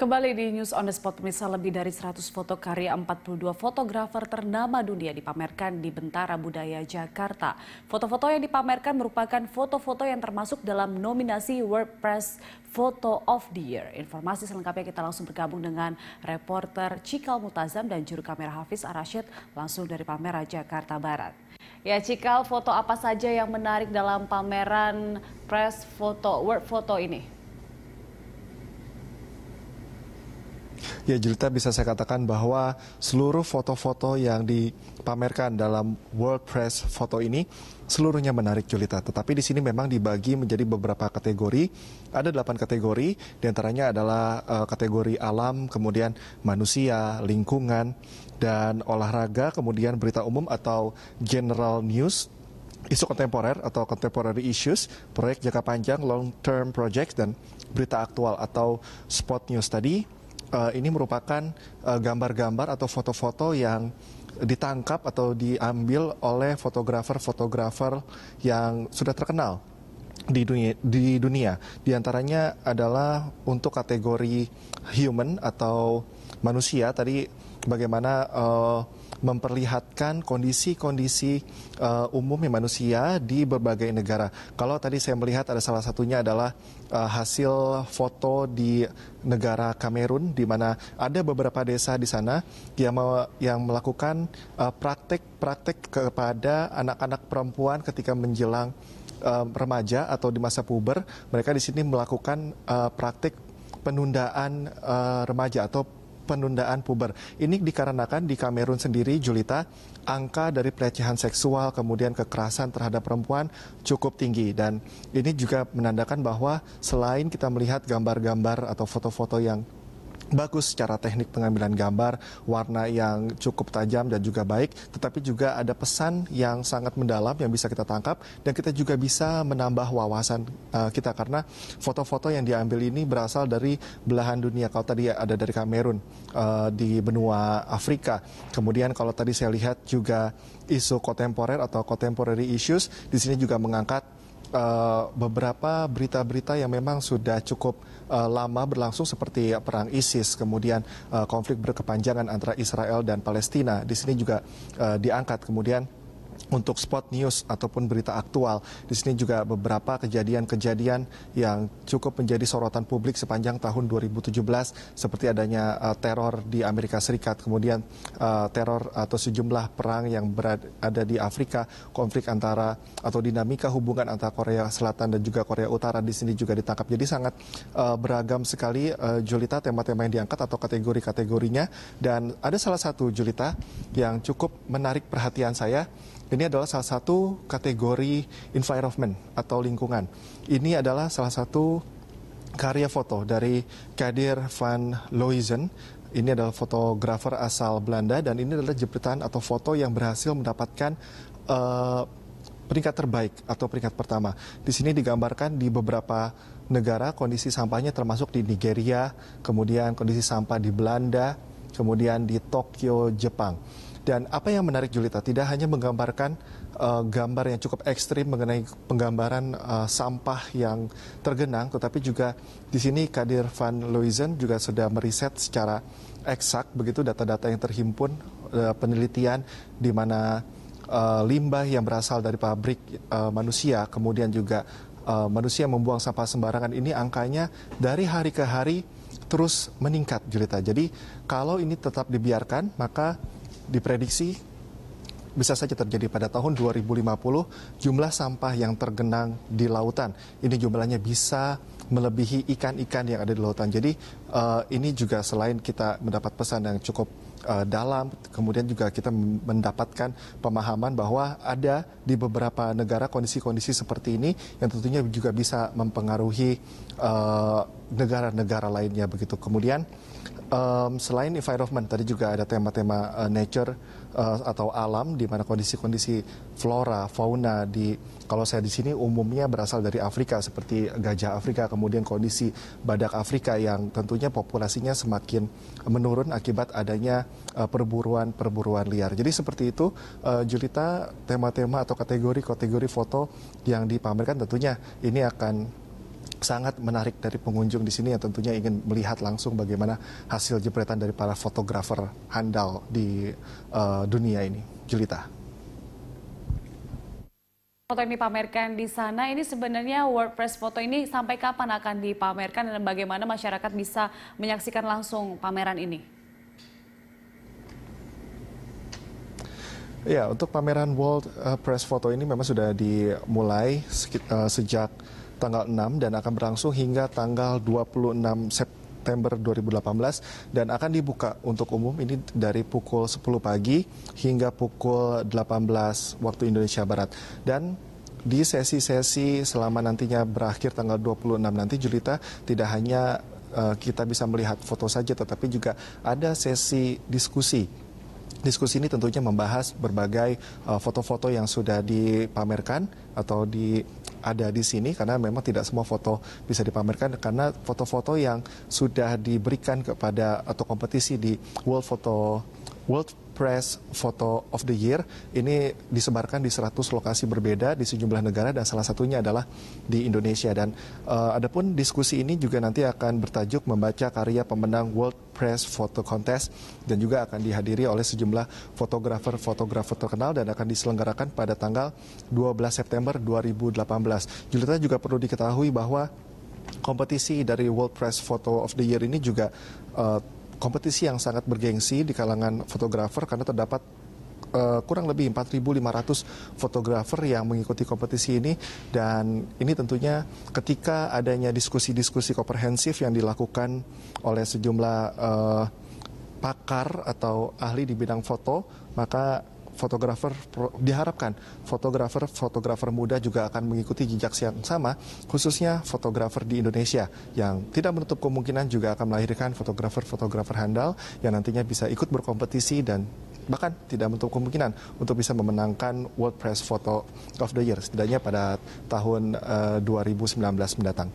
Kembali di News on the Spot, pemirsa lebih dari 100 foto karya 42 fotografer ternama dunia dipamerkan di Bentara Budaya Jakarta. Foto-foto yang dipamerkan merupakan foto-foto yang termasuk dalam nominasi WordPress Photo of the Year. Informasi selengkapnya kita langsung bergabung dengan reporter Cikal Mutazam dan juru kamera Hafiz Arashid langsung dari pameran Jakarta Barat. Ya Cikal, foto apa saja yang menarik dalam pameran press foto, word foto ini? Ya Julita bisa saya katakan bahwa seluruh foto-foto yang dipamerkan dalam World Press foto ini seluruhnya menarik Julita. Tetapi di sini memang dibagi menjadi beberapa kategori. Ada delapan kategori, diantaranya adalah uh, kategori alam, kemudian manusia, lingkungan, dan olahraga, kemudian berita umum atau general news, isu kontemporer atau contemporary issues, proyek jangka panjang long term project, dan berita aktual atau spot news tadi uh, ini merupakan eh, gambar-gambar uh, atau foto-foto yang ditangkap atau diambil oleh fotografer-fotografer yang sudah terkenal di dunia, di dunia. Di antaranya adalah untuk kategori human atau manusia tadi bagaimana uh, memperlihatkan kondisi-kondisi uh, umumnya manusia di berbagai negara. Kalau tadi saya melihat ada salah satunya adalah uh, hasil foto di negara Kamerun di mana ada beberapa desa di sana yang me yang melakukan eh, praktek-praktek uh, kepada anak-anak perempuan ketika menjelang uh, remaja atau di masa puber, mereka di sini melakukan uh, praktik penundaan uh, remaja atau penundaan puber. Ini dikarenakan di Kamerun sendiri, Julita, angka dari pelecehan seksual kemudian kekerasan terhadap perempuan cukup tinggi dan ini juga menandakan bahwa selain kita melihat gambar-gambar atau foto-foto yang bagus secara teknik pengambilan gambar, warna yang cukup tajam dan juga baik, tetapi juga ada pesan yang sangat mendalam yang bisa kita tangkap dan kita juga bisa menambah wawasan uh, kita karena foto-foto yang diambil ini berasal dari belahan dunia. Kalau tadi ada dari Kamerun uh, di benua Afrika, kemudian kalau tadi saya lihat juga isu kontemporer atau contemporary issues di sini juga mengangkat uh, beberapa berita-berita yang memang sudah cukup uh, lama berlangsung seperti perang ISIS, kemudian uh, konflik berkepanjangan antara Israel dan Palestina. Di sini juga uh, diangkat kemudian untuk spot news ataupun berita aktual. Di sini juga beberapa kejadian-kejadian yang cukup menjadi sorotan publik sepanjang tahun 2017 seperti adanya uh, teror di Amerika Serikat, kemudian uh, teror atau sejumlah perang yang berada di Afrika, konflik antara atau dinamika hubungan antara Korea Selatan dan juga Korea Utara di sini juga ditangkap. Jadi sangat uh, beragam sekali uh, Julita tema-tema yang diangkat atau kategori-kategorinya dan ada salah satu Julita yang cukup menarik perhatian saya ini adalah salah satu kategori environment atau lingkungan. Ini adalah salah satu karya foto dari Kadir van Loizen. ini adalah fotografer asal Belanda dan ini adalah jepretan atau foto yang berhasil mendapatkan uh, peringkat terbaik atau peringkat pertama. Di sini digambarkan di beberapa negara kondisi sampahnya termasuk di Nigeria, kemudian kondisi sampah di Belanda, kemudian di Tokyo, Jepang. Dan apa yang menarik Julita tidak hanya menggambarkan uh, gambar yang cukup ekstrim mengenai penggambaran uh, sampah yang tergenang, tetapi juga di sini Kadir Van Luizen juga sudah meriset secara eksak begitu data-data yang terhimpun uh, penelitian di mana uh, limbah yang berasal dari pabrik uh, manusia kemudian juga uh, manusia membuang sampah sembarangan ini angkanya dari hari ke hari terus meningkat Julita. Jadi kalau ini tetap dibiarkan maka diprediksi bisa saja terjadi pada tahun 2050 jumlah sampah yang tergenang di lautan. Ini jumlahnya bisa melebihi ikan-ikan yang ada di lautan. Jadi uh, ini juga selain kita mendapat pesan yang cukup uh, dalam, kemudian juga kita mendapatkan pemahaman bahwa ada di beberapa negara kondisi-kondisi seperti ini yang tentunya juga bisa mempengaruhi eh, negara-negara uh, negara -negara lainnya begitu. Kemudian Um, selain environment, tadi juga ada tema-tema uh, nature uh, atau alam, di mana kondisi-kondisi flora, fauna di kalau saya di sini umumnya berasal dari Afrika seperti gajah Afrika, kemudian kondisi badak Afrika yang tentunya populasinya semakin menurun akibat adanya eh, perburuan-perburuan uh, liar. Jadi seperti itu, uh, Julita, tema-tema atau kategori-kategori foto yang dipamerkan tentunya ini akan sangat menarik dari pengunjung di sini yang tentunya ingin melihat langsung bagaimana hasil jepretan dari para fotografer handal di uh, dunia ini. Julita. Foto yang dipamerkan di sana ini sebenarnya WordPress foto ini sampai kapan akan dipamerkan dan bagaimana masyarakat bisa menyaksikan langsung pameran ini? Ya, untuk pameran World eh, Press Photo ini memang sudah dimulai eh, sejak tanggal 6 dan akan berlangsung hingga tanggal 26 September September 2018 dan akan dibuka untuk umum ini dari pukul 10 pagi hingga pukul 18 waktu Indonesia Barat. Dan di sesi-sesi selama nantinya berakhir tanggal 26 nanti Julita tidak hanya uh, kita bisa melihat foto saja tetapi juga ada sesi diskusi Diskusi ini tentunya membahas berbagai eh, foto-foto uh, foto -foto yang sudah dipamerkan atau di ada di sini karena memang tidak semua foto bisa dipamerkan karena foto-foto yang sudah diberikan kepada atau kompetisi di World Photo World Press Photo of the Year. Ini disebarkan di 100 lokasi berbeda di sejumlah negara dan salah satunya adalah di Indonesia. Dan uh, adapun diskusi ini juga nanti akan bertajuk membaca karya pemenang World Press Photo Contest dan juga akan dihadiri oleh sejumlah fotografer-fotografer terkenal dan akan diselenggarakan pada tanggal 12 September 2018. Julita juga perlu diketahui bahwa kompetisi dari World Press Photo of the Year ini juga uh, kompetisi yang sangat bergengsi di kalangan fotografer karena terdapat uh, kurang lebih 4.500 fotografer yang mengikuti kompetisi ini dan ini tentunya ketika adanya diskusi-diskusi komprehensif yang dilakukan oleh sejumlah uh, pakar atau ahli di bidang foto maka fotografer diharapkan fotografer fotografer muda juga akan mengikuti jejak yang sama khususnya fotografer di Indonesia yang tidak menutup kemungkinan juga akan melahirkan fotografer-fotografer handal yang nantinya bisa ikut berkompetisi dan bahkan tidak menutup kemungkinan untuk bisa memenangkan World Press Photo of the Year setidaknya pada tahun uh, eh, 2019 mendatang.